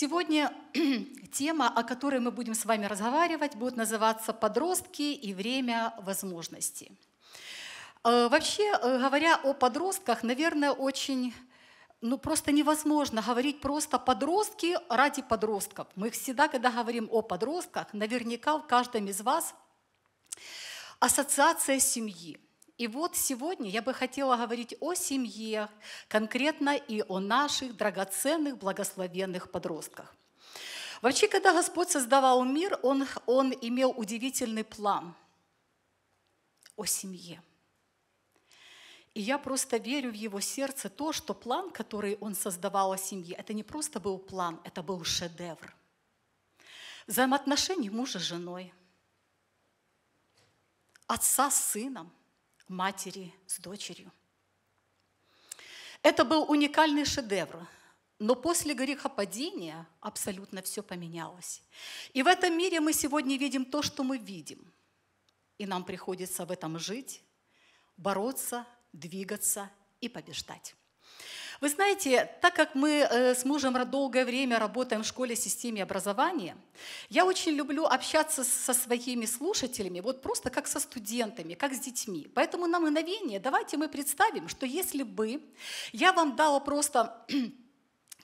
Сегодня тема, о которой мы будем с вами разговаривать, будет называться «Подростки и время возможностей». Э, вообще, э, говоря о подростках, наверное, очень ну, просто невозможно говорить просто подростки ради подростков. Мы всегда, когда говорим о подростках, наверняка в каждом из вас ассоциация семьи – и вот сегодня я бы хотела говорить о семье, конкретно и о наших драгоценных, благословенных подростках. Вообще, когда Господь создавал мир, Он, он имел удивительный план о семье. И я просто верю в его сердце то, что план, который он создавал о семье, это не просто был план, это был шедевр. Взаимоотношения мужа с женой, отца с сыном, матери с дочерью. Это был уникальный шедевр, но после грехопадения абсолютно все поменялось. И в этом мире мы сегодня видим то, что мы видим. И нам приходится в этом жить, бороться, двигаться и побеждать. Вы знаете, так как мы э, с мужем долгое время работаем в школе системе образования, я очень люблю общаться со своими слушателями, вот просто как со студентами, как с детьми. Поэтому на мгновение давайте мы представим, что если бы я вам дала просто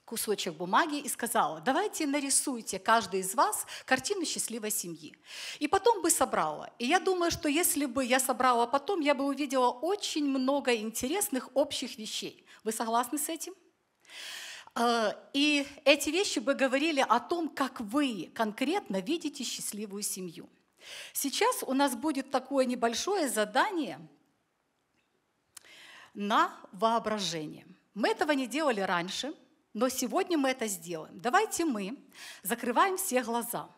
кусочек бумаги и сказала, давайте нарисуйте каждый из вас картину счастливой семьи. И потом бы собрала. И я думаю, что если бы я собрала потом, я бы увидела очень много интересных общих вещей. Вы согласны с этим? А, и эти вещи бы говорили о том, как вы конкретно видите счастливую семью. Сейчас у нас будет такое небольшое задание на воображение. Мы этого не делали раньше, но сегодня мы это сделаем. Давайте мы закрываем все глаза.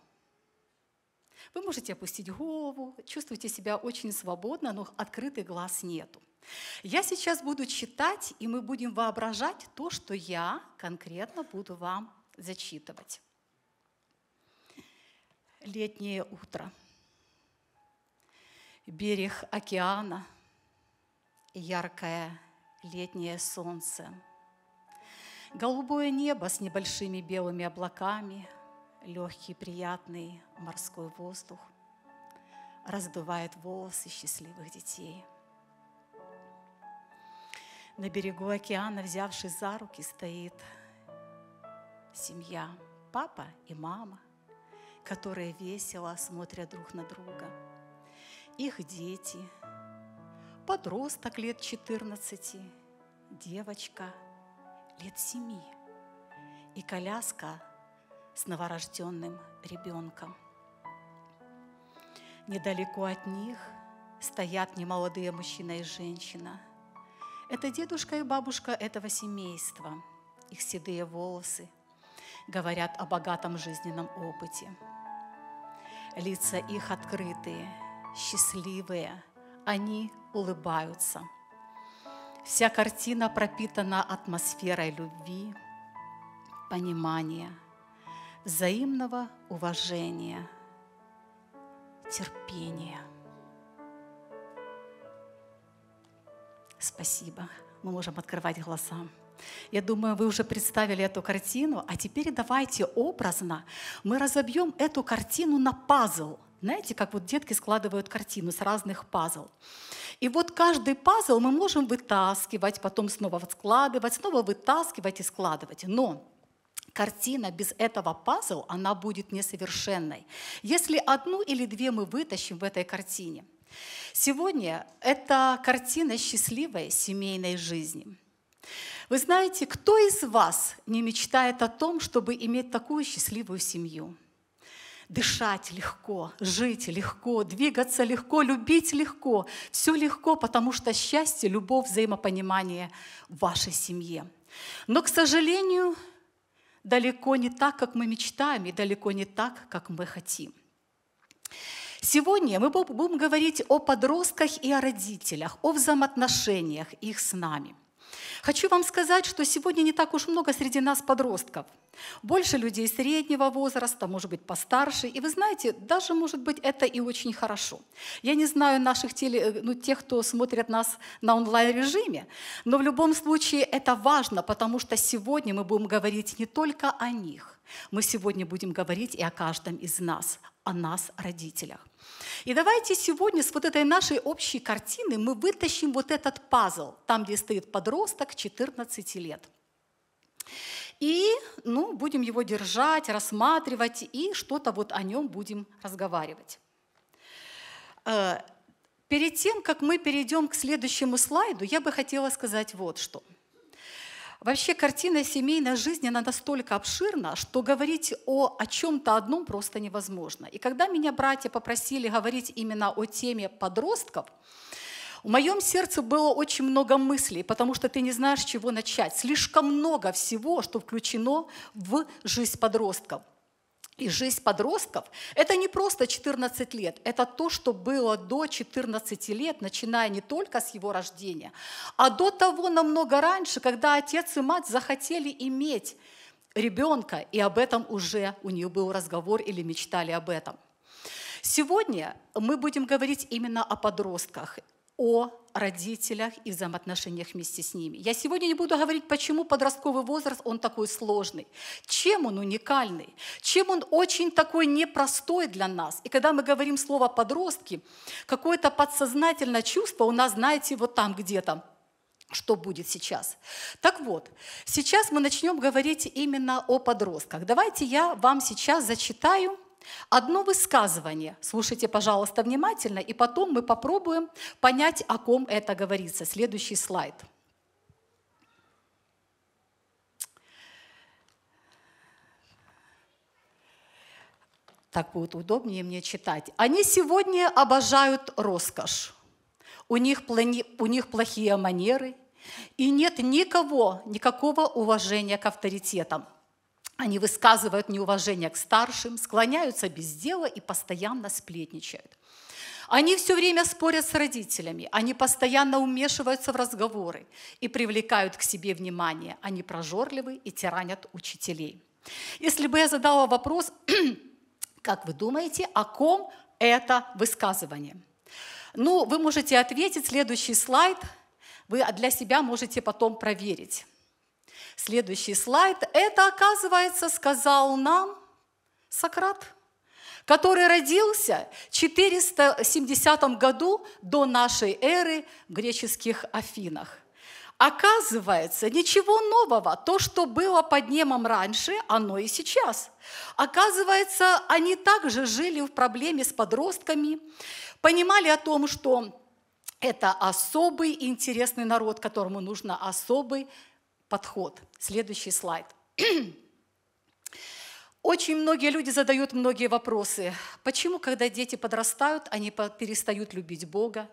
Вы можете опустить голову, чувствуете себя очень свободно, но открытых глаз нету. Я сейчас буду читать, и мы будем воображать то, что я конкретно буду вам зачитывать. Летнее утро. Берег океана, яркое летнее солнце. Голубое небо с небольшими белыми облаками, легкий приятный морской воздух раздувает волосы счастливых детей – на берегу океана, взявшись за руки, стоит семья, папа и мама, которые весело смотрят друг на друга. Их дети, подросток лет 14, девочка лет 7 и коляска с новорожденным ребенком. Недалеко от них стоят немолодые мужчина и женщина – это дедушка и бабушка этого семейства, их седые волосы, говорят о богатом жизненном опыте. Лица их открытые, счастливые, они улыбаются. Вся картина пропитана атмосферой любви, понимания, взаимного уважения, терпения – Спасибо. Мы можем открывать глаза. Я думаю, вы уже представили эту картину, а теперь давайте образно мы разобьем эту картину на пазл. Знаете, как вот детки складывают картину с разных пазл. И вот каждый пазл мы можем вытаскивать, потом снова складывать, снова вытаскивать и складывать. Но картина без этого пазл, она будет несовершенной. Если одну или две мы вытащим в этой картине – Сегодня это картина счастливой семейной жизни. Вы знаете, кто из вас не мечтает о том, чтобы иметь такую счастливую семью? Дышать легко, жить легко, двигаться легко, любить легко. Все легко, потому что счастье, любовь, взаимопонимание в вашей семье. Но, к сожалению, далеко не так, как мы мечтаем, и далеко не так, как мы хотим. Сегодня мы будем говорить о подростках и о родителях, о взаимоотношениях их с нами. Хочу вам сказать, что сегодня не так уж много среди нас подростков. Больше людей среднего возраста, может быть, постарше. И вы знаете, даже, может быть, это и очень хорошо. Я не знаю наших теле, э, ну, тех, кто смотрит нас на онлайн-режиме, но в любом случае это важно, потому что сегодня мы будем говорить не только о них. Мы сегодня будем говорить и о каждом из нас, о нас, родителях. И давайте сегодня с вот этой нашей общей картины мы вытащим вот этот пазл, там, где стоит подросток 14 лет. И ну, будем его держать, рассматривать и что-то вот о нем будем разговаривать. Э, перед тем, как мы перейдем к следующему слайду, я бы хотела сказать вот что – Вообще картина семейной жизни, она настолько обширна, что говорить о, о чем-то одном просто невозможно. И когда меня братья попросили говорить именно о теме подростков, в моем сердце было очень много мыслей, потому что ты не знаешь, с чего начать. Слишком много всего, что включено в жизнь подростков – и жизнь подростков – это не просто 14 лет, это то, что было до 14 лет, начиная не только с его рождения, а до того намного раньше, когда отец и мать захотели иметь ребенка, и об этом уже у нее был разговор или мечтали об этом. Сегодня мы будем говорить именно о подростках о родителях и взаимоотношениях вместе с ними. Я сегодня не буду говорить, почему подростковый возраст, он такой сложный, чем он уникальный, чем он очень такой непростой для нас. И когда мы говорим слово «подростки», какое-то подсознательное чувство у нас, знаете, вот там где-то, что будет сейчас. Так вот, сейчас мы начнем говорить именно о подростках. Давайте я вам сейчас зачитаю Одно высказывание, слушайте, пожалуйста, внимательно, и потом мы попробуем понять, о ком это говорится. Следующий слайд. Так будет удобнее мне читать. Они сегодня обожают роскошь. У них, плани... у них плохие манеры, и нет никого, никакого уважения к авторитетам. Они высказывают неуважение к старшим, склоняются без дела и постоянно сплетничают. Они все время спорят с родителями, они постоянно умешиваются в разговоры и привлекают к себе внимание. Они прожорливы и тиранят учителей. Если бы я задала вопрос, как вы думаете, о ком это высказывание? Ну, вы можете ответить, следующий слайд, вы для себя можете потом проверить. Следующий слайд. Это, оказывается, сказал нам Сократ, который родился в 470 году до нашей эры в греческих Афинах. Оказывается, ничего нового. То, что было под небом раньше, оно и сейчас. Оказывается, они также жили в проблеме с подростками, понимали о том, что это особый интересный народ, которому нужно особый подход. Следующий слайд. Очень многие люди задают многие вопросы. Почему, когда дети подрастают, они перестают любить Бога,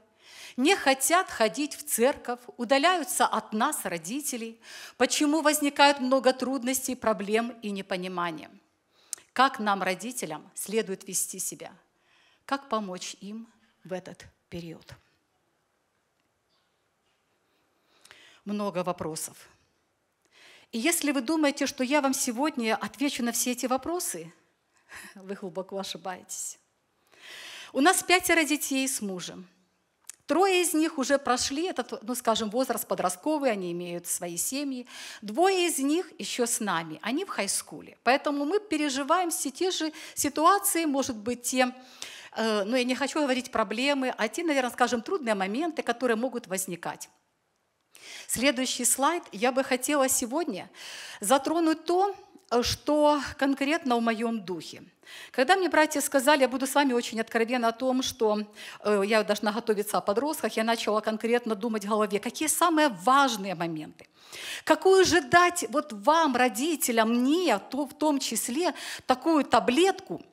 не хотят ходить в церковь, удаляются от нас, родителей? Почему возникают много трудностей, проблем и непонимания? Как нам, родителям, следует вести себя? Как помочь им в этот период? Много вопросов. И если вы думаете, что я вам сегодня отвечу на все эти вопросы, вы глубоко ошибаетесь. У нас пятеро детей с мужем. Трое из них уже прошли этот, ну, скажем, возраст подростковый, они имеют свои семьи. Двое из них еще с нами, они в хайскуле. Поэтому мы переживаем все те же ситуации, может быть, те, э, ну, я не хочу говорить проблемы, а те, наверное, скажем, трудные моменты, которые могут возникать. Следующий слайд. Я бы хотела сегодня затронуть то, что конкретно в моем духе. Когда мне братья сказали, я буду с вами очень откровенна о том, что э, я должна готовиться о подростках, я начала конкретно думать в голове, какие самые важные моменты. Какую же дать вот вам, родителям, мне, то, в том числе, такую таблетку –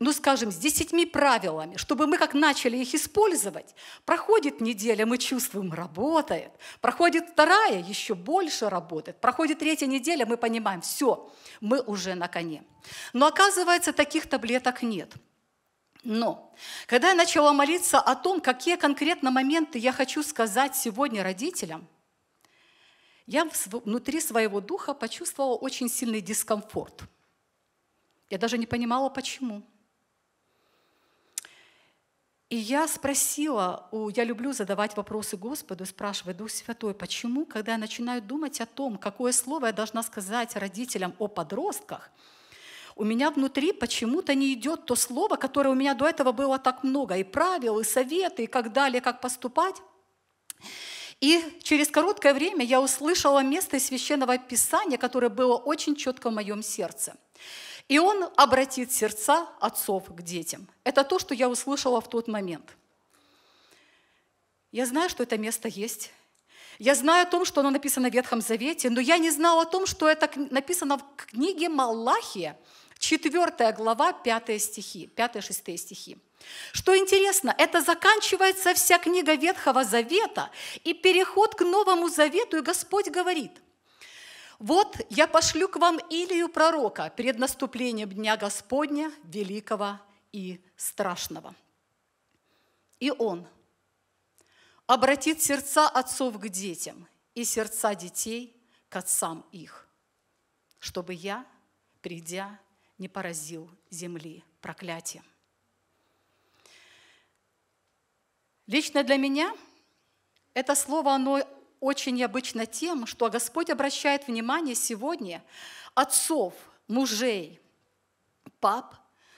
ну, скажем, с десятьми правилами, чтобы мы как начали их использовать, проходит неделя, мы чувствуем, работает, проходит вторая, еще больше работает, проходит третья неделя, мы понимаем, все, мы уже на коне. Но оказывается, таких таблеток нет. Но когда я начала молиться о том, какие конкретно моменты я хочу сказать сегодня родителям, я внутри своего духа почувствовала очень сильный дискомфорт. Я даже не понимала, почему. И я спросила, у, я люблю задавать вопросы Господу, спрашивать Дух Святой, почему, когда я начинаю думать о том, какое слово я должна сказать родителям о подростках, у меня внутри почему-то не идет то слово, которое у меня до этого было так много, и правил, и советы, и как далее, как поступать. И через короткое время я услышала место из Священного Писания, которое было очень четко в моем сердце. И он обратит сердца отцов к детям. Это то, что я услышала в тот момент. Я знаю, что это место есть. Я знаю о том, что оно написано в Ветхом Завете, но я не знала о том, что это написано в книге Малахия, 4 глава, 5 стихи, 5-6 стихи. Что интересно, это заканчивается вся книга Ветхого Завета и переход к Новому Завету, и Господь говорит – «Вот я пошлю к вам Илию пророка перед наступлением Дня Господня, великого и страшного». И он обратит сердца отцов к детям и сердца детей к отцам их, чтобы я, придя, не поразил земли проклятием. Лично для меня это слово, оно очень необычно тем, что Господь обращает внимание сегодня отцов, мужей, пап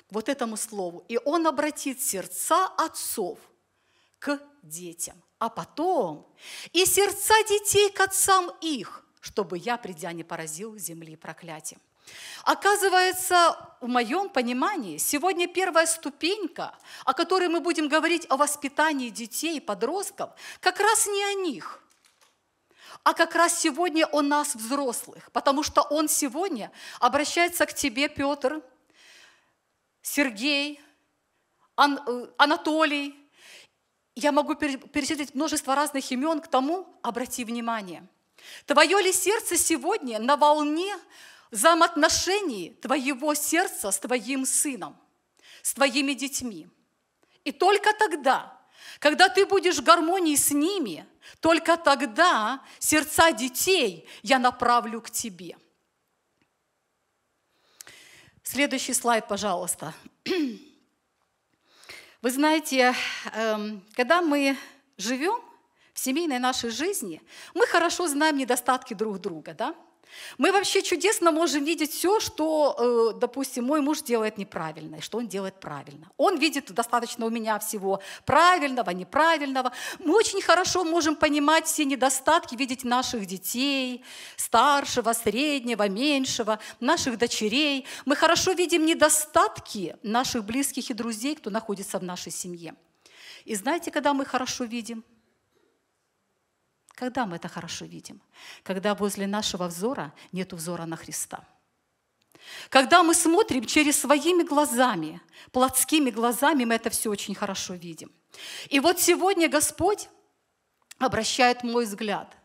к вот этому слову. И Он обратит сердца отцов к детям, а потом и сердца детей к отцам их, чтобы я, придя, не поразил земли проклятием. Оказывается, в моем понимании, сегодня первая ступенька, о которой мы будем говорить о воспитании детей и подростков, как раз не о них, а как раз сегодня он нас, взрослых, потому что он сегодня обращается к тебе, Петр, Сергей, Ан- э, Анатолий. Я могу перечислить множество разных имен, к тому обрати внимание. Твое ли сердце сегодня на волне взаимоотношений твоего сердца с твоим сыном, с твоими детьми? И только тогда, когда ты будешь в гармонии с ними, только тогда сердца детей я направлю к тебе. Следующий слайд, пожалуйста. Вы знаете, эм, когда мы живем в семейной нашей жизни, мы хорошо знаем недостатки друг друга, да? Мы вообще чудесно можем видеть все, что, э, допустим, мой муж делает неправильно, и что он делает правильно. Он видит достаточно у меня всего правильного, неправильного. Мы очень хорошо можем понимать все недостатки, видеть наших детей, старшего, среднего, меньшего, наших дочерей. Мы хорошо видим недостатки наших близких и друзей, кто находится в нашей семье. И знаете, когда мы хорошо видим – когда мы это хорошо видим? Когда возле нашего взора нет взора на Христа. Когда мы смотрим через своими глазами, плотскими глазами, мы это все очень хорошо видим. И вот сегодня Господь обращает мой взгляд.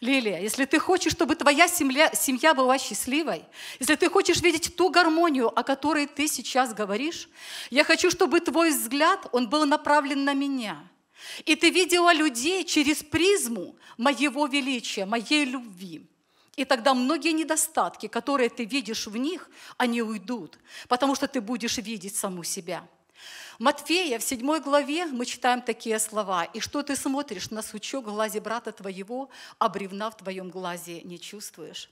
Лилия, если ты хочешь, чтобы твоя семья, семья была счастливой, если ты хочешь видеть ту гармонию, о которой ты сейчас говоришь, я хочу, чтобы твой взгляд, он был направлен на меня – и ты видела людей через призму моего величия, моей любви. И тогда многие недостатки, которые ты видишь в них, они уйдут, потому что ты будешь видеть саму себя. Матфея в 7 главе мы читаем такие слова. «И что ты смотришь на сучок в глазе брата твоего, а бревна в твоем глазе не чувствуешь?»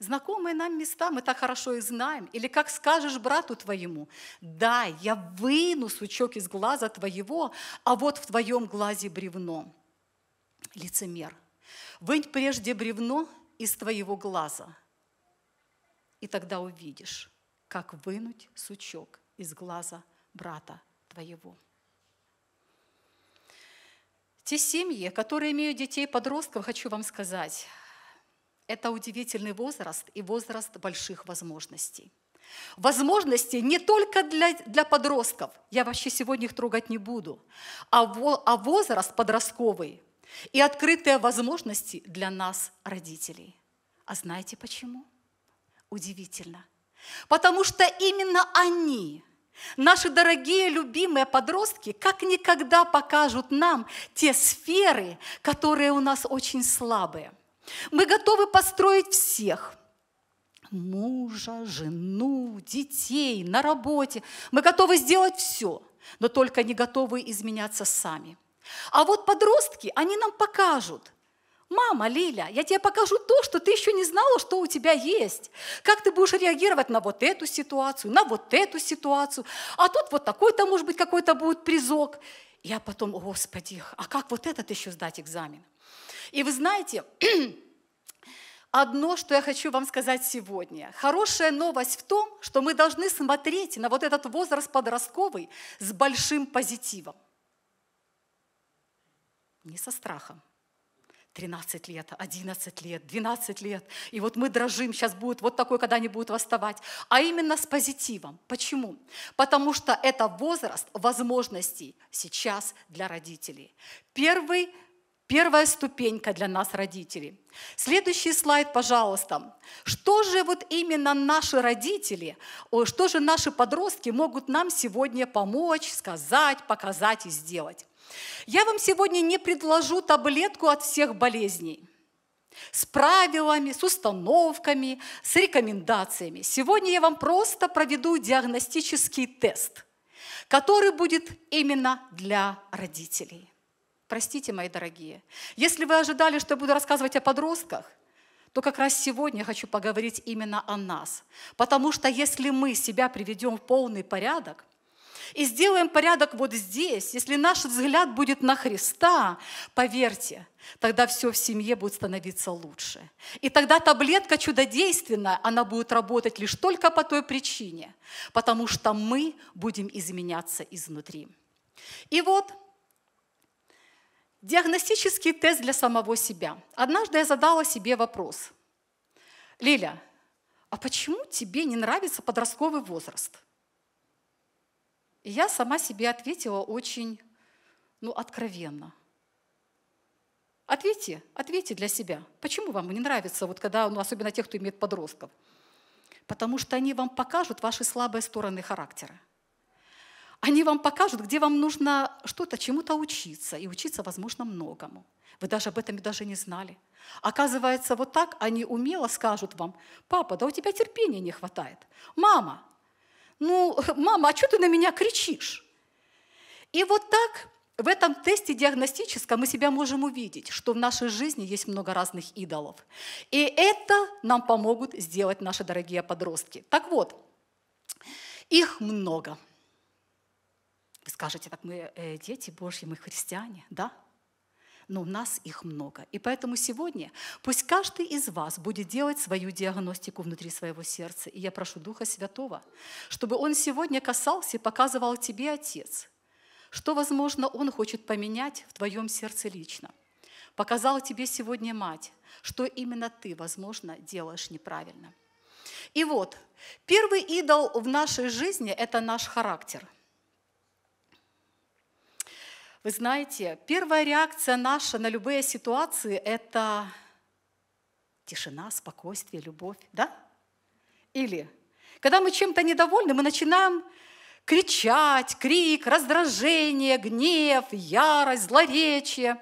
знакомые нам места, мы так хорошо их знаем. Или как скажешь брату твоему, да, я выну сучок из глаза твоего, а вот в твоем глазе бревно. Лицемер, вынь прежде бревно из твоего глаза, и тогда увидишь, как вынуть сучок из глаза брата твоего. Те семьи, которые имеют детей-подростков, хочу вам сказать – это удивительный возраст и возраст больших возможностей. Возможности не только для, для подростков, я вообще сегодня их трогать не буду, а, во, а возраст подростковый и открытые возможности для нас, родителей. А знаете почему? Удивительно. Потому что именно они, наши дорогие, любимые подростки, как никогда покажут нам те сферы, которые у нас очень слабые – мы готовы построить всех – мужа, жену, детей, на работе. Мы готовы сделать все, но только не готовы изменяться сами. А вот подростки, они нам покажут. Мама, Лиля, я тебе покажу то, что ты еще не знала, что у тебя есть. Как ты будешь реагировать на вот эту ситуацию, на вот эту ситуацию. А тут вот такой-то, может быть, какой-то будет призок. Я потом, господи, а как вот этот еще сдать экзамен? И вы знаете, одно, что я хочу вам сказать сегодня. Хорошая новость в том, что мы должны смотреть на вот этот возраст подростковый с большим позитивом. Не со страхом. 13 лет, 11 лет, 12 лет. И вот мы дрожим, сейчас будет вот такой, когда они будут восставать. А именно с позитивом. Почему? Потому что это возраст возможностей сейчас для родителей. Первый Первая ступенька для нас, родителей. Следующий слайд, пожалуйста. Что же вот именно наши родители, что же наши подростки могут нам сегодня помочь, сказать, показать и сделать? Я вам сегодня не предложу таблетку от всех болезней с правилами, с установками, с рекомендациями. Сегодня я вам просто проведу диагностический тест, который будет именно для родителей. Простите, мои дорогие, если вы ожидали, что я буду рассказывать о подростках, то как раз сегодня я хочу поговорить именно о нас. Потому что если мы себя приведем в полный порядок, и сделаем порядок вот здесь, если наш взгляд будет на Христа, поверьте, тогда все в семье будет становиться лучше. И тогда таблетка чудодейственная, она будет работать лишь только по той причине, потому что мы будем изменяться изнутри. И вот Диагностический тест для самого себя. Однажды я задала себе вопрос. Лиля, а почему тебе не нравится подростковый возраст? И я сама себе ответила очень, ну, откровенно. Ответьте, ответьте для себя. Почему вам не нравится, вот когда, ну, особенно тех, кто имеет подростков? Потому что они вам покажут ваши слабые стороны характера. Они вам покажут, где вам нужно что-то, чему-то учиться, и учиться, возможно, многому. Вы даже об этом и даже не знали. Оказывается, вот так они умело скажут вам, папа, да у тебя терпения не хватает. Мама, ну, мама, а что ты на меня кричишь? И вот так в этом тесте диагностическом мы себя можем увидеть, что в нашей жизни есть много разных идолов. И это нам помогут сделать наши дорогие подростки. Так вот, их много – вы скажете, так мы э, дети Божьи, мы христиане, да? но у нас их много. И поэтому сегодня пусть каждый из вас будет делать свою диагностику внутри своего сердца. И я прошу Духа Святого, чтобы Он сегодня касался и показывал тебе, Отец, что, возможно, Он хочет поменять в твоем сердце лично. Показал тебе сегодня Мать, что именно ты, возможно, делаешь неправильно. И вот, первый идол в нашей жизни – это наш характер – вы знаете, первая реакция наша на любые ситуации – это тишина, спокойствие, любовь, да? Или когда мы чем-то недовольны, мы начинаем кричать, крик, раздражение, гнев, ярость, злоречие,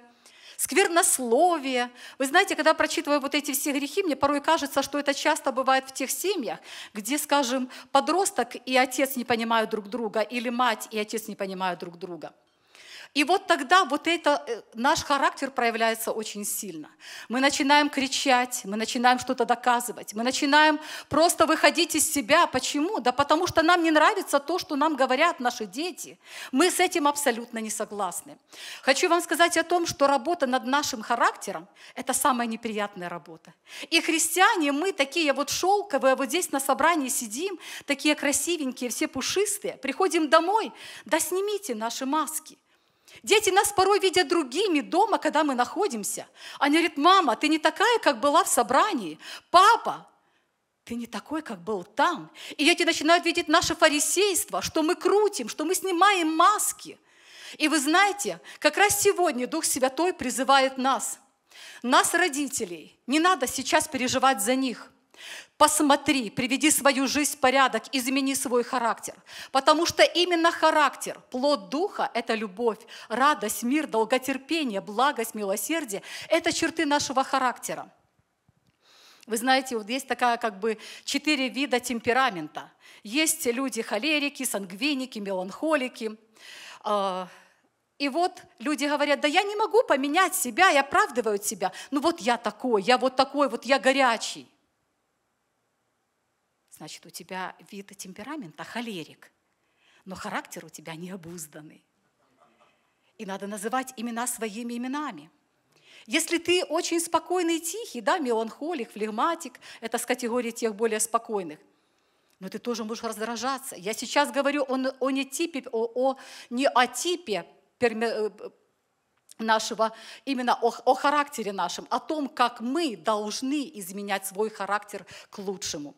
сквернословие. Вы знаете, когда прочитываю вот эти все грехи, мне порой кажется, что это часто бывает в тех семьях, где, скажем, подросток и отец не понимают друг друга, или мать и отец не понимают друг друга – и вот тогда вот это, э, наш характер проявляется очень сильно. Мы начинаем кричать, мы начинаем что-то доказывать, мы начинаем просто выходить из себя. Почему? Да потому что нам не нравится то, что нам говорят наши дети. Мы с этим абсолютно не согласны. Хочу вам сказать о том, что работа над нашим характером – это самая неприятная работа. И христиане, мы такие вот шелковые, вот здесь на собрании сидим, такие красивенькие, все пушистые, приходим домой, да снимите наши маски – Дети нас порой видят другими дома, когда мы находимся. Они говорят, мама, ты не такая, как была в собрании. Папа, ты не такой, как был там. И дети начинают видеть наше фарисейство, что мы крутим, что мы снимаем маски. И вы знаете, как раз сегодня Дух Святой призывает нас, нас, родителей, не надо сейчас переживать за них – Посмотри, приведи свою жизнь в порядок, измени свой характер. Потому что именно характер, плод Духа – это любовь, радость, мир, долготерпение, благость, милосердие – это черты нашего характера. Вы знаете, вот есть такая как бы четыре вида темперамента. Есть люди холерики, сангвиники, меланхолики. А, и вот люди говорят, да я не могу поменять себя, и оправдывают себя. Ну вот я такой, я вот такой, вот я горячий. Значит, у тебя вид и темперамент, а холерик. Но характер у тебя необузданный. И надо называть имена своими именами. Если ты очень спокойный и тихий, да, меланхолик, флегматик, это с категории тех более спокойных, но ты тоже можешь раздражаться. Я сейчас говорю о, о, не, типе, о, о, не о типе э, нашего, именно о, о характере нашем, о том, как мы должны изменять свой характер к лучшему.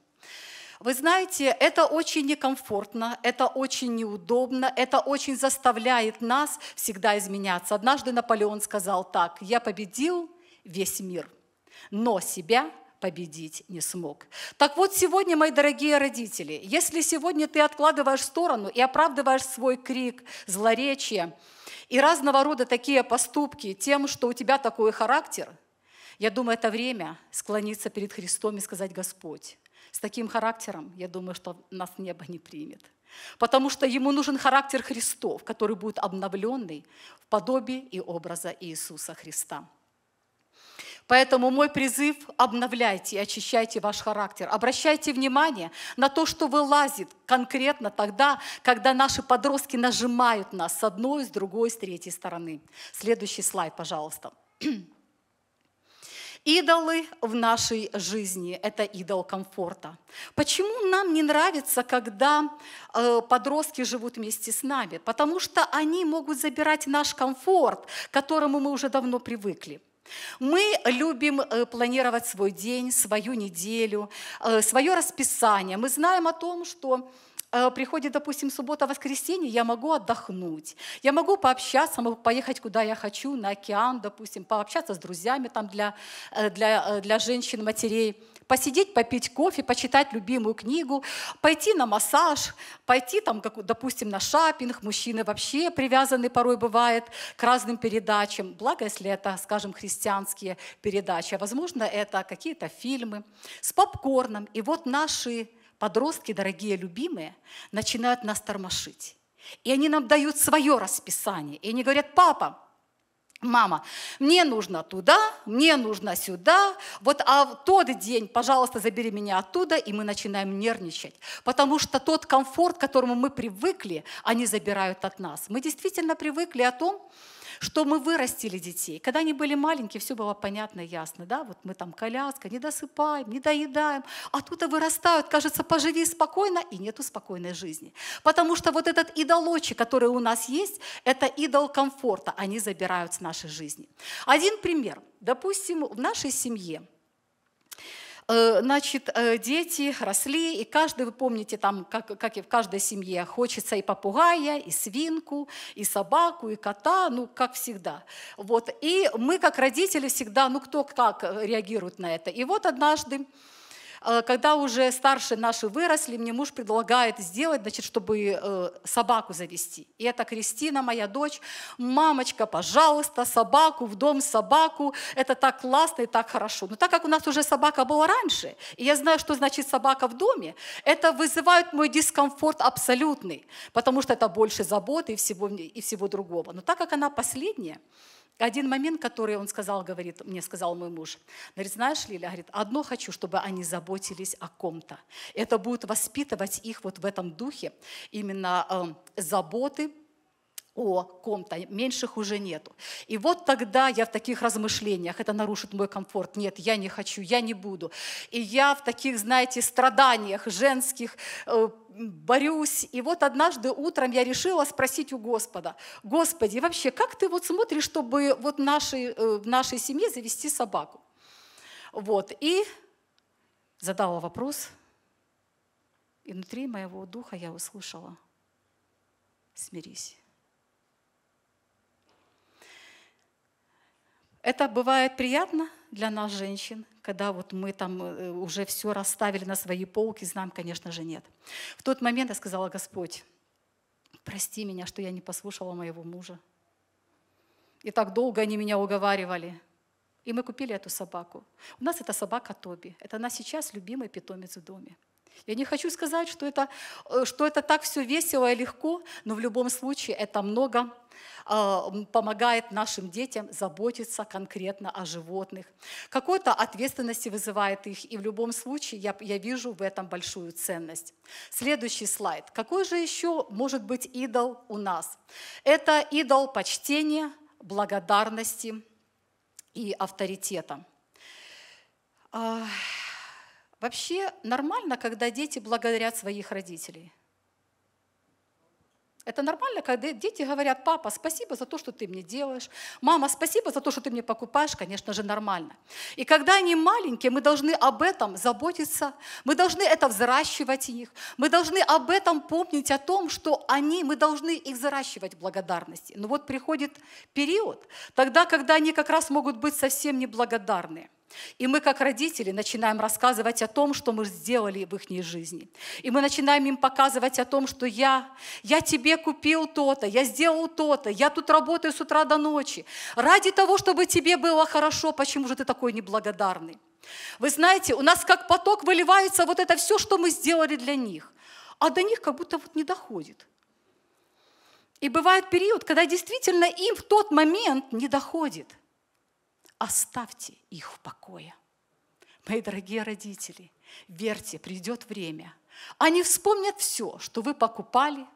Вы знаете, это очень некомфортно, это очень неудобно, это очень заставляет нас всегда изменяться. Однажды Наполеон сказал так, я победил весь мир, но себя победить не смог. Так вот, сегодня, мои дорогие родители, если сегодня ты откладываешь в сторону и оправдываешь свой крик, злоречие и разного рода такие поступки тем, что у тебя такой характер, я думаю, это время склониться перед Христом и сказать, Господь, с таким характером, я думаю, что нас небо не примет. Потому что ему нужен характер Христов, который будет обновленный в подобии и образа Иисуса Христа. Поэтому мой призыв – обновляйте и очищайте ваш характер. Обращайте внимание на то, что вылазит конкретно тогда, когда наши подростки нажимают нас с одной, с другой, с третьей стороны. Следующий слайд, пожалуйста. Пожалуйста. Идолы в нашей жизни – это идол комфорта. Почему нам не нравится, когда э, подростки живут вместе с нами? Потому что они могут забирать наш комфорт, к которому мы уже давно привыкли. Мы любим э, планировать свой день, свою неделю, э, свое расписание. Мы знаем о том, что Э, приходит, допустим, суббота, воскресенье, я могу отдохнуть, я могу пообщаться, могу поехать куда я хочу, на океан, допустим, пообщаться с друзьями там для, э, для, э, для женщин, матерей, посидеть, попить кофе, почитать любимую книгу, пойти на массаж, пойти там, как, допустим, на шапинг. Мужчины вообще привязаны порой бывает к разным передачам. Благо, если это, скажем, христианские передачи. А возможно, это какие-то фильмы с попкорном. И вот наши подростки, дорогие любимые, начинают нас тормошить. И они нам дают свое расписание. И они говорят, папа, Мама, мне нужно туда, мне нужно сюда, вот а в тот день, пожалуйста, забери меня оттуда, и мы начинаем нервничать, потому что тот комфорт, к которому мы привыкли, они забирают от нас. Мы действительно привыкли о том, что мы вырастили детей. Когда они были маленькие, все было понятно и ясно. Да? Вот мы там коляска, не досыпаем, не доедаем. А тут вырастают, кажется, поживи спокойно, и нету спокойной жизни. Потому что вот этот идолочек, который у нас есть, это идол комфорта. Они забирают с нашей жизни. Один пример. Допустим, в нашей семье Э, значит, э, дети росли, и каждый, вы помните, там, как, как и в каждой семье, хочется и попугая, и свинку, и собаку, и кота, ну, как всегда. Вот. И мы, как родители, всегда, ну, кто как реагирует на это. И вот однажды «Э, когда уже старшие наши выросли, мне муж предлагает сделать, значит, чтобы э, собаку завести. И это Кристина, моя дочь. Мамочка, пожалуйста, собаку, в дом собаку. Это так классно и так хорошо. Но так как у нас уже собака была раньше, и я знаю, что значит собака в доме, это вызывает мой дискомфорт абсолютный, потому что это больше заботы и всего, и всего другого. Но так как она последняя, один момент, который он сказал, говорит, мне сказал мой муж, говорит, знаешь, Лиля, говорит, одно хочу, чтобы они заботились о ком-то. Это будет воспитывать их вот в этом духе именно э, заботы, о ком-то, меньших уже нету. И вот тогда я в таких размышлениях, это нарушит мой комфорт, нет, я не хочу, я не буду. И я в таких, знаете, страданиях женских э, борюсь. И вот однажды утром я решила спросить у Господа, Господи, вообще, как ты вот смотришь, чтобы вот нашей, э, в нашей семье завести собаку? Вот, и задала вопрос, и внутри моего духа я услышала, смирись. Это бывает приятно для нас, женщин, когда вот мы там э, уже все расставили на свои полки, знам, конечно же, нет. В тот момент я сказала, Господь, прости меня, что я не послушала моего мужа. И так долго они меня уговаривали. И мы купили эту собаку. У нас это собака Тоби. Это она сейчас любимый питомец в доме. Я не хочу сказать, что это, э, что это так все весело и легко, но в любом случае это много а, помогает нашим детям заботиться конкретно о животных. Какой-то ответственности вызывает их, и в любом случае я, я вижу в этом большую ценность. Следующий слайд. Какой же еще может быть идол у нас? Это идол почтения, благодарности и авторитета. А, вообще нормально, когда дети благодарят своих родителей – это нормально, когда дети говорят, папа, спасибо за то, что ты мне делаешь, мама, спасибо за то, что ты мне покупаешь, конечно же, нормально. И когда они маленькие, мы должны об этом заботиться, мы должны это взращивать в них, мы должны об этом помнить, о том, что они, мы должны их взращивать благодарности. Но вот приходит период, тогда, когда они как раз могут быть совсем неблагодарны. И мы, как родители, начинаем рассказывать о том, что мы сделали в их жизни. И мы начинаем им показывать о том, что я, я тебе купил то-то, я сделал то-то, я тут работаю с утра до ночи. Ради того, чтобы тебе было хорошо, почему же ты такой неблагодарный? Вы знаете, у нас как поток выливается вот это все, что мы сделали для них. А до них как будто вот не доходит. И бывает период, когда действительно им в тот момент не доходит. Оставьте их в покое. Мои дорогие родители, верьте, придет время. Они вспомнят все, что вы покупали,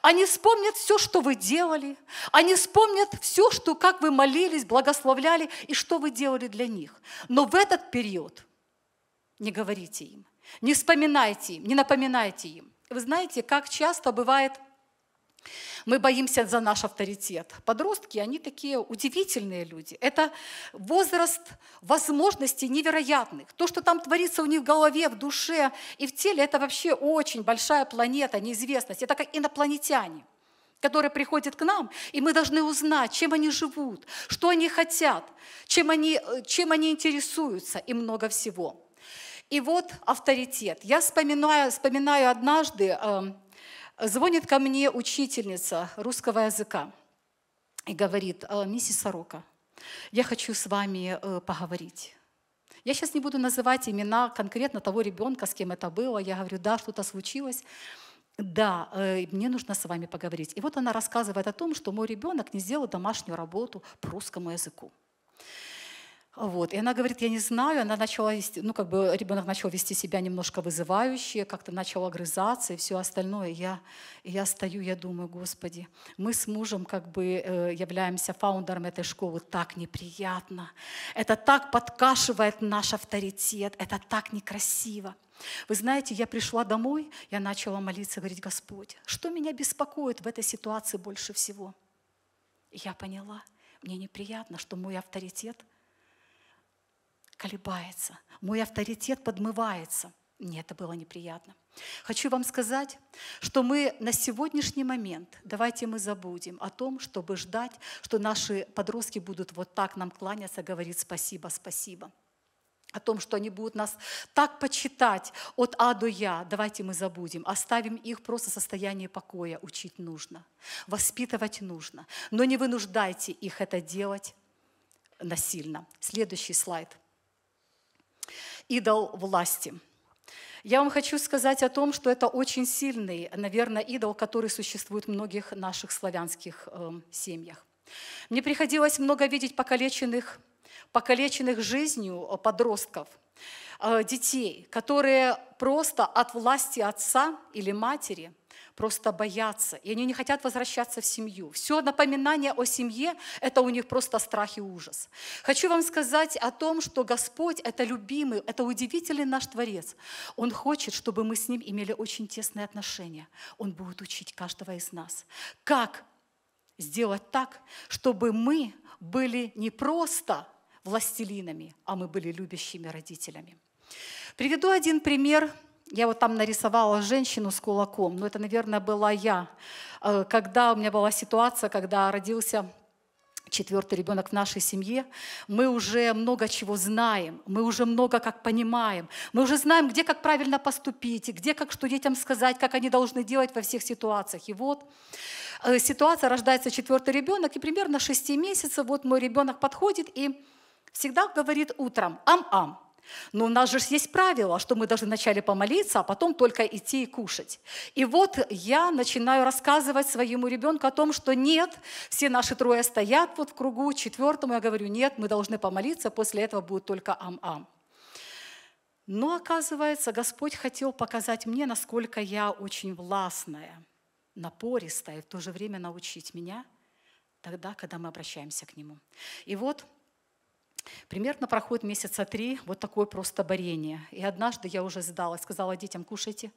они вспомнят все, что вы делали, они вспомнят все, что, как вы молились, благословляли и что вы делали для них. Но в этот период не говорите им, не вспоминайте им, не напоминайте им. Вы знаете, как часто бывает мы боимся за наш авторитет. Подростки, они такие удивительные люди. Это возраст возможностей невероятных. То, что там творится у них в голове, в душе и в теле, это вообще очень большая планета, неизвестность. Это как инопланетяне которые приходят к нам, и мы должны узнать, чем они живут, что они хотят, чем они, чем они интересуются и много всего. И вот авторитет. Я вспоминаю, вспоминаю однажды эм, Звонит ко мне учительница русского языка и говорит, «Э, миссис Сорока, я хочу с вами э, поговорить. Я сейчас не буду называть имена конкретно того ребенка, с кем это было. Я говорю, да, что-то случилось. Да, э, мне нужно с вами поговорить. И вот она рассказывает о том, что мой ребенок не сделал домашнюю работу по русскому языку. Вот. И она говорит, я не знаю, она начала вести, ну как бы ребенок начал вести себя немножко вызывающе, как-то начал огрызаться и все остальное. Я, я стою, я думаю, господи, мы с мужем как бы э, являемся фаундером этой школы, так неприятно. Это так подкашивает наш авторитет, это так некрасиво. Вы знаете, я пришла домой, я начала молиться, говорить, господи, что меня беспокоит в этой ситуации больше всего? я поняла, мне неприятно, что мой авторитет – колебается, мой авторитет подмывается. Мне это было неприятно. Хочу вам сказать, что мы на сегодняшний момент, давайте мы забудем о том, чтобы ждать, что наши подростки будут вот так нам кланяться, говорить спасибо, спасибо о том, что они будут нас так почитать от А до Я, давайте мы забудем, оставим их просто в состоянии покоя, учить нужно, воспитывать нужно, но не вынуждайте их это делать насильно. Следующий слайд – идол власти. Я вам хочу сказать о том, что это очень сильный, наверное, идол, который существует в многих наших славянских э, семьях. Мне приходилось много видеть покалеченных, покалеченных жизнью э, подростков, э, детей, которые просто от власти отца или матери – просто боятся, и они не хотят возвращаться в семью. Все напоминание о семье – это у них просто страх и ужас. Хочу вам сказать о том, что Господь – это любимый, это удивительный наш Творец. Он хочет, чтобы мы с Ним имели очень тесные отношения. Он будет учить каждого из нас, как сделать так, чтобы мы были не просто властелинами, а мы были любящими родителями. Приведу один пример – я вот там нарисовала женщину с кулаком, но это, наверное, была я. Э, когда у меня была ситуация, когда родился четвертый ребенок в нашей семье, мы уже много чего знаем, мы уже много как понимаем, мы уже знаем, где как правильно поступить, и где как что детям сказать, как они должны делать во всех ситуациях. И вот э, ситуация, рождается четвертый ребенок, и примерно 6 месяцев вот мой ребенок подходит и всегда говорит утром «ам-ам». Но у нас же есть правило, что мы должны вначале помолиться, а потом только идти и кушать. И вот я начинаю рассказывать своему ребенку о том, что нет, все наши трое стоят вот в кругу, четвертому я говорю, нет, мы должны помолиться, после этого будет только ам-ам. Но оказывается, Господь хотел показать мне, насколько я очень властная, напористая, и в то же время научить меня тогда, когда мы обращаемся к Нему. И вот Примерно проходит месяца три, вот такое просто борение. И однажды я уже сдалась, сказала детям, кушайте.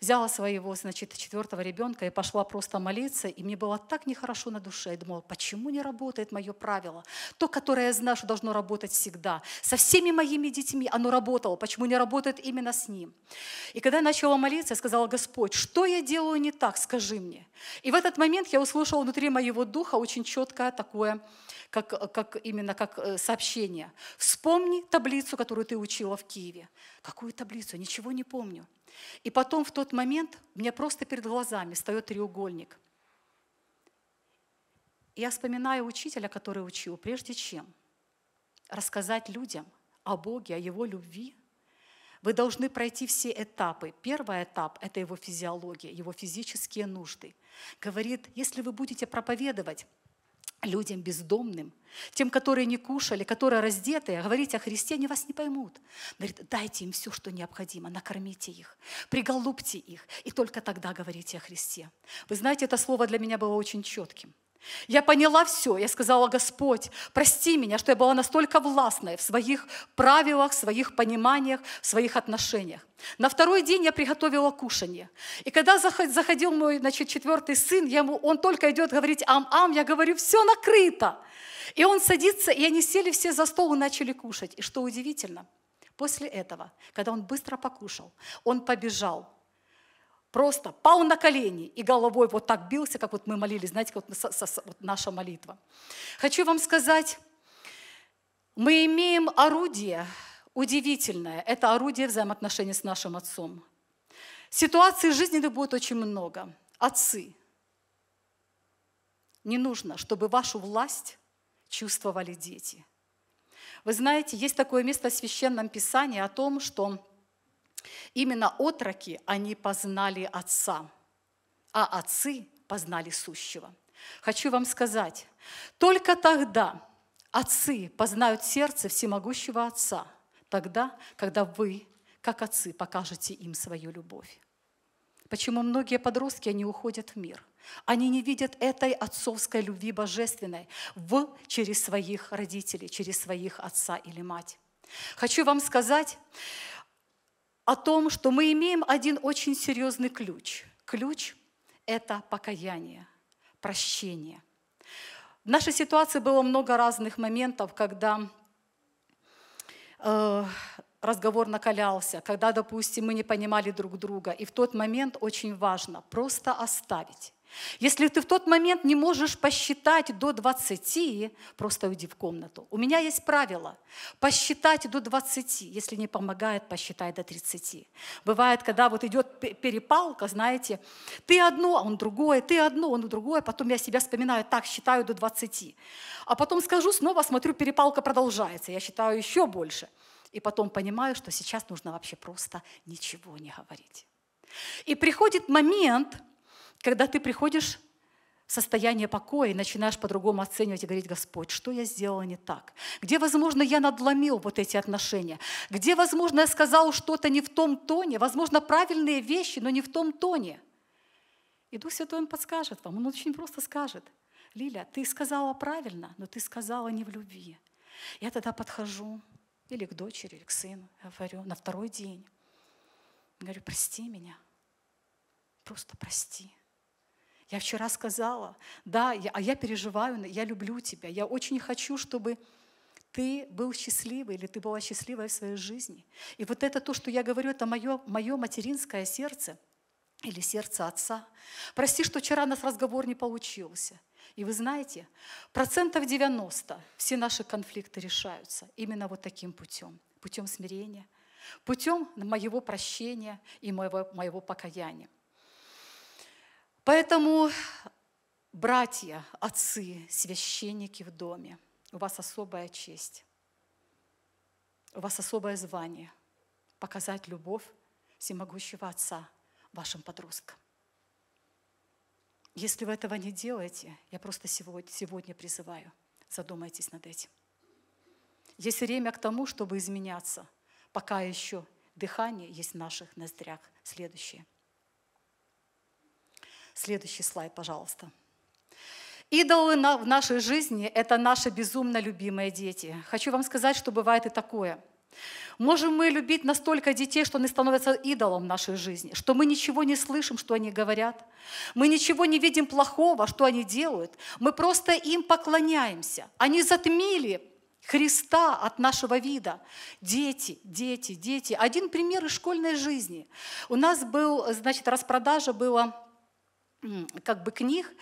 Взяла своего, значит, четвертого ребенка и пошла просто молиться. И мне было так нехорошо на душе. Я думала, почему не работает мое правило? То, которое я знаю, что должно работать всегда. Со всеми моими детьми оно работало. Почему не работает именно с ним? И когда я начала молиться, я сказала, Господь, что я делаю не так, скажи мне. И в этот момент я услышала внутри моего духа очень четкое такое как, как именно как э, сообщение. Вспомни таблицу, которую ты учила в Киеве. Какую таблицу? Ничего не помню. И потом в тот момент у меня просто перед глазами встает треугольник. Я вспоминаю учителя, который учил, прежде чем рассказать людям о Боге, о Его любви, вы должны пройти все этапы. Первый этап – это его физиология, его физические нужды. Говорит, если вы будете проповедовать людям бездомным, тем, которые не кушали, которые раздетые, Говорите о Христе, они вас не поймут. Говорит, дайте им все, что необходимо, накормите их, приголубьте их, и только тогда говорите о Христе. Вы знаете, это слово для меня было очень четким. Я поняла все. Я сказала, Господь, прости меня, что я была настолько властной в своих правилах, в своих пониманиях, в своих отношениях. На второй день я приготовила кушанье. И когда заходил мой значит, четвертый сын, я ему, он только идет говорить «ам-ам», я говорю «все накрыто». И он садится, и они сели все за стол и начали кушать. И что удивительно, после этого, когда он быстро покушал, он побежал – просто пал на колени и головой вот так бился, как вот мы молились, знаете, как вот, наша молитва. Хочу вам сказать, мы имеем орудие удивительное. Это орудие взаимоотношений с нашим отцом. Ситуаций жизненных будет очень много. Отцы, не нужно, чтобы вашу власть чувствовали дети. Вы знаете, есть такое место в Священном Писании о том, что Именно отроки, они познали Отца, а отцы познали сущего. Хочу вам сказать, только тогда отцы познают сердце всемогущего Отца, тогда, когда вы, как отцы, покажете им свою любовь. Почему многие подростки, они уходят в мир? Они не видят этой отцовской любви божественной в, через своих родителей, через своих отца или мать. Хочу вам сказать, о том, что мы имеем один очень серьезный ключ. Ключ – это покаяние, прощение. В нашей ситуации было много разных моментов, когда э, разговор накалялся, когда, допустим, мы не понимали друг друга. И в тот момент очень важно просто оставить, если ты в тот момент не можешь посчитать до 20, просто уйди в комнату. У меня есть правило. Посчитать до 20. Если не помогает, посчитай до 30. Бывает, когда вот идет перепалка, знаете, ты одно, а он другое, ты одно, он другое. Потом я себя вспоминаю, так, считаю до 20. А потом скажу, снова смотрю, перепалка продолжается. Я считаю еще больше. И потом понимаю, что сейчас нужно вообще просто ничего не говорить. И приходит момент, когда ты приходишь в состояние покоя и начинаешь по-другому оценивать и говорить, Господь, что я сделала не так? Где, возможно, я надломил вот эти отношения? Где, возможно, я сказал что-то не в том тоне? Возможно, правильные вещи, но не в том тоне. И Дух Святой Он подскажет вам, Он очень просто скажет. Лиля, ты сказала правильно, но ты сказала не в любви. Я тогда подхожу или к дочери, или к сыну, говорю, на второй день. Говорю, прости меня, просто прости. Я вчера сказала, да, я, а я переживаю, я люблю тебя, я очень хочу, чтобы ты был счастливый или ты была счастливой в своей жизни. И вот это то, что я говорю, это мое, мое материнское сердце или сердце отца. Прости, что вчера нас разговор не получился. И вы знаете, процентов 90 все наши конфликты решаются именно вот таким путем, путем смирения, путем моего прощения и моего, моего покаяния. Поэтому, братья, отцы, священники в доме, у вас особая честь, у вас особое звание показать любовь всемогущего Отца вашим подросткам. Если вы этого не делаете, я просто сегодня, сегодня призываю, задумайтесь над этим. Есть время к тому, чтобы изменяться, пока еще дыхание есть в наших ноздрях. Следующее – Следующий слайд, пожалуйста. Идолы в нашей жизни – это наши безумно любимые дети. Хочу вам сказать, что бывает и такое. Можем мы любить настолько детей, что они становятся идолом нашей жизни, что мы ничего не слышим, что они говорят, мы ничего не видим плохого, что они делают, мы просто им поклоняемся. Они затмили Христа от нашего вида. Дети, дети, дети. Один пример из школьной жизни. У нас был, значит, распродажа была как бы книг,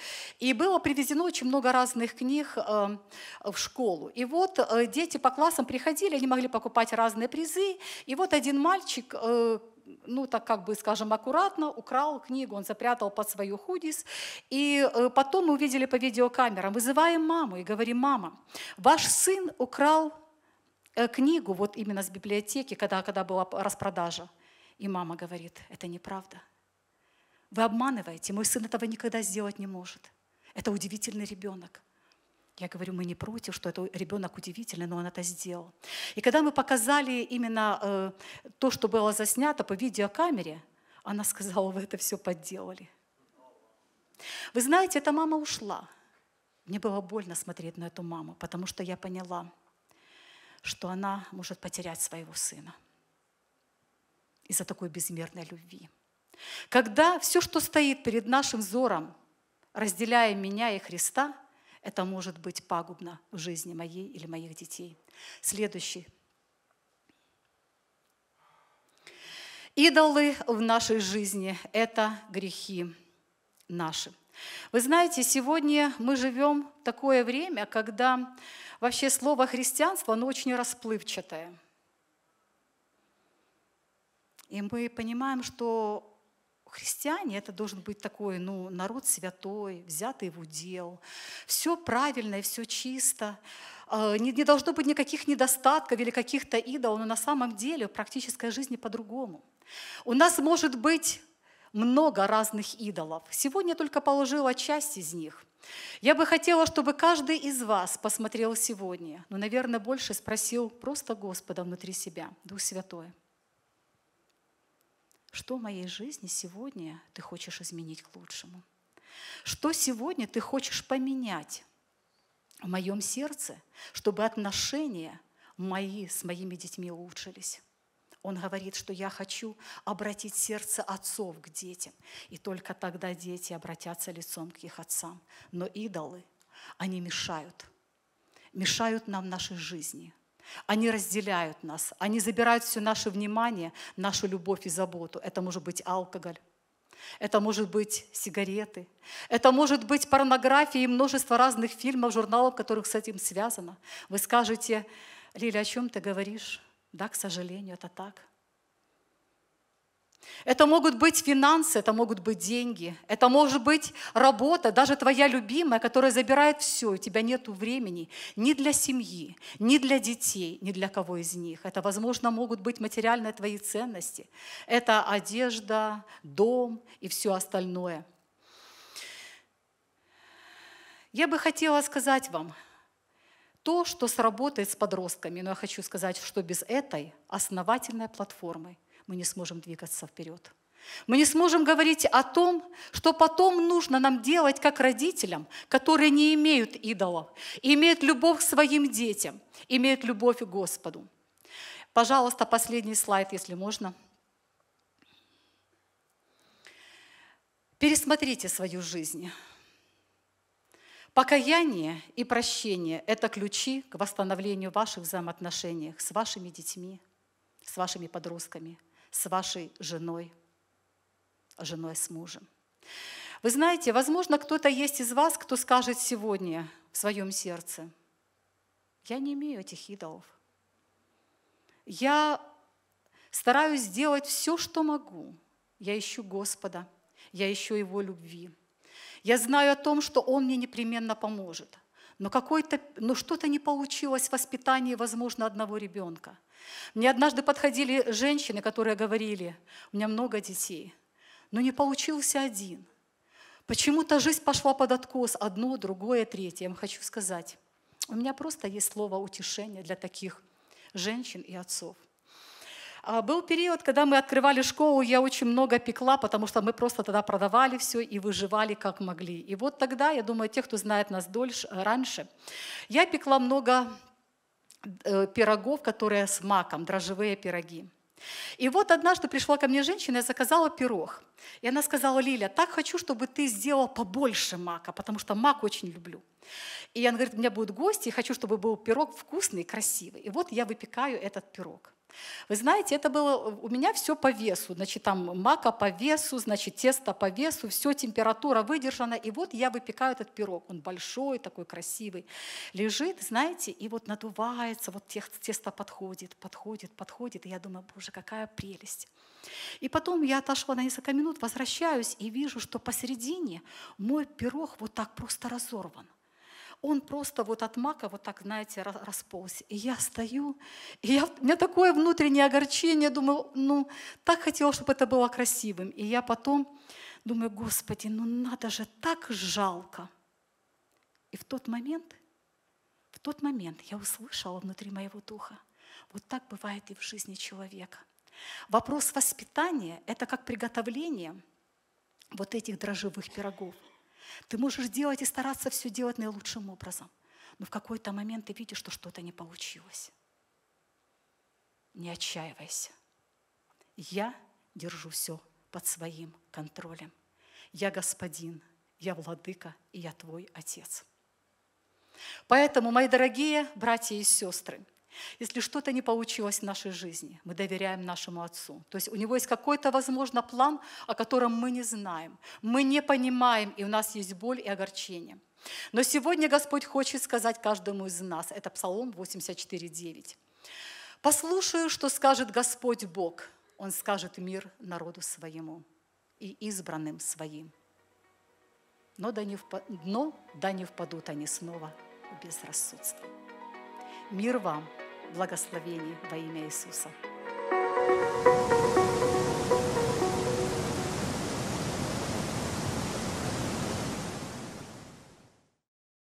и было привезено очень много разных книг эм, в школу. И вот э, дети по классам приходили, они могли покупать разные призы, и вот один мальчик, э, ну так как бы, скажем, аккуратно украл книгу, он запрятал под свою худис, и э, потом мы увидели по видеокамерам, вызываем маму и говорим, мама, ваш сын украл книгу вот именно с библиотеки, когда, когда была распродажа. И мама говорит, это неправда. Вы обманываете, мой сын этого никогда сделать не может. Это удивительный ребенок. Я говорю, мы не против, что этот ребенок удивительный, но он это сделал. И когда мы показали именно э, то, что было заснято по видеокамере, она сказала, вы это все подделали. Вы знаете, эта мама ушла. Мне было больно смотреть на эту маму, потому что я поняла, что она может потерять своего сына из-за такой безмерной любви. Когда все, что стоит перед нашим взором, разделяя меня и Христа, это может быть пагубно в жизни моей или моих детей. Следующий. Идолы в нашей жизни – это грехи наши. Вы знаете, сегодня мы живем в такое время, когда вообще слово «христианство» оно очень расплывчатое. И мы понимаем, что христиане это должен быть такой, ну, народ святой, взятый в удел, все правильное, все чисто, а, не, не должно быть никаких недостатков или каких-то идол, но на самом деле в практической жизни по-другому. У нас может быть много разных идолов. Сегодня я только положила часть из них. Я бы хотела, чтобы каждый из вас посмотрел сегодня, но, наверное, больше спросил просто Господа внутри себя, Дух Святой – что в моей жизни сегодня ты хочешь изменить к лучшему? Что сегодня ты хочешь поменять в моем сердце, чтобы отношения мои с моими детьми улучшились? Он говорит, что я хочу обратить сердце отцов к детям. И только тогда дети обратятся лицом к их отцам. Но идолы, они мешают. Мешают нам нашей жизни – они разделяют нас, они забирают все наше внимание, нашу любовь и заботу. Это может быть алкоголь, это может быть сигареты, это может быть порнография и множество разных фильмов, журналов, которых с этим связано. Вы скажете, Лиля, о чем ты говоришь? Да, к сожалению, это так. Это могут быть финансы, это могут быть деньги, это может быть работа, даже твоя любимая, которая забирает все, у тебя нет времени ни для семьи, ни для детей, ни для кого из них. Это, возможно, могут быть материальные твои ценности. Это одежда, дом и все остальное. Я бы хотела сказать вам то, что сработает с подростками, но я хочу сказать, что без этой основательной платформы – мы не сможем двигаться вперед. Мы не сможем говорить о том, что потом нужно нам делать как родителям, которые не имеют идолов, имеют любовь к своим детям, имеют любовь к Господу. Пожалуйста, последний слайд, если можно. Пересмотрите свою жизнь. Покаяние и прощение – это ключи к восстановлению ваших взаимоотношений с вашими детьми, с вашими подростками – с вашей женой, женой с мужем. Вы знаете, возможно, кто-то есть из вас, кто скажет сегодня в своем сердце, я не имею этих идолов. Я стараюсь сделать все, что могу. Я ищу Господа, я ищу Его любви. Я знаю о том, что Он мне непременно поможет. Но, какой-то, но что-то не получилось в воспитании, возможно, одного ребенка – мне однажды подходили женщины, которые говорили, у меня много детей, но не получился один. Почему-то жизнь пошла под откос, одно, другое, третье. Я вам хочу сказать, у меня просто есть слово утешения для таких женщин и отцов. А, был период, когда мы открывали школу, я очень много пекла, потому что мы просто тогда продавали все и выживали как могли. И вот тогда, я думаю, те, кто знает нас дольше, раньше, я пекла много Э, пирогов, которые с маком, дрожжевые пироги. И вот однажды пришла ко мне женщина, я заказала пирог. И она сказала, Лиля, так хочу, чтобы ты сделала побольше мака, потому что мак очень люблю. И она говорит, у меня будут гости, и хочу, чтобы был пирог вкусный, красивый. И вот я выпекаю этот пирог. Вы знаете, это было у меня все по весу. Значит, там мака по весу, значит, тесто по весу, все, температура выдержана. И вот я выпекаю этот пирог. Он большой, такой красивый. Лежит, знаете, и вот надувается, вот тесто подходит, подходит, подходит. И я думаю, боже, какая прелесть. И потом я отошла на несколько минут, возвращаюсь и вижу, что посередине мой пирог вот так просто разорван он просто вот от мака вот так, знаете, располз. И я стою, и я, у меня такое внутреннее огорчение, думаю, ну, так хотела, чтобы это было красивым. И я потом думаю, Господи, ну надо же, так жалко. И в тот момент, в тот момент я услышала внутри моего духа, вот так бывает и в жизни человека. Вопрос воспитания – это как приготовление вот этих дрожжевых пирогов – ты можешь делать и стараться все делать наилучшим образом. Но в какой-то момент ты видишь, что что-то не получилось. Не отчаивайся. Я держу все под своим контролем. Я господин, я владыка, и я твой отец. Поэтому, мои дорогие братья и сестры, если что-то не получилось в нашей жизни, мы доверяем нашему Отцу. То есть у него есть какой-то, возможно, план, о котором мы не знаем. Мы не понимаем, и у нас есть боль и огорчение. Но сегодня Господь хочет сказать каждому из нас. Это Псалом 84.9. «Послушаю, что скажет Господь Бог. Он скажет мир народу своему и избранным своим. Но да не, впад... Но да не впадут они снова в безрассудство. Мир вам! благословений во имя Иисуса.